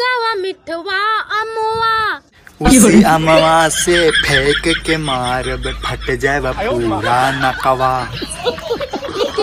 गावा मिठवा उसी अमवा से फेंक के मार फट जाए पूरा नकवा